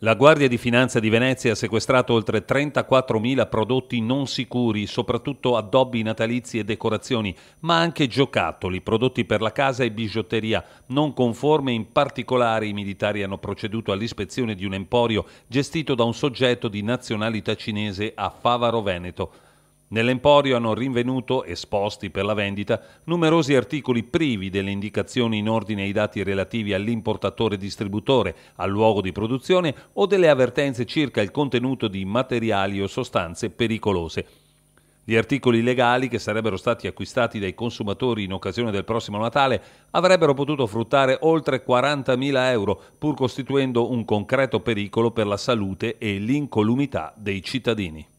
La Guardia di Finanza di Venezia ha sequestrato oltre 34.000 prodotti non sicuri, soprattutto addobbi natalizi e decorazioni, ma anche giocattoli, prodotti per la casa e bigiotteria non conforme. In particolare i militari hanno proceduto all'ispezione di un emporio gestito da un soggetto di nazionalità cinese a Favaro Veneto. Nell'emporio hanno rinvenuto, esposti per la vendita, numerosi articoli privi delle indicazioni in ordine ai dati relativi all'importatore-distributore, al luogo di produzione o delle avvertenze circa il contenuto di materiali o sostanze pericolose. Gli articoli legali che sarebbero stati acquistati dai consumatori in occasione del prossimo Natale avrebbero potuto fruttare oltre 40.000 euro, pur costituendo un concreto pericolo per la salute e l'incolumità dei cittadini.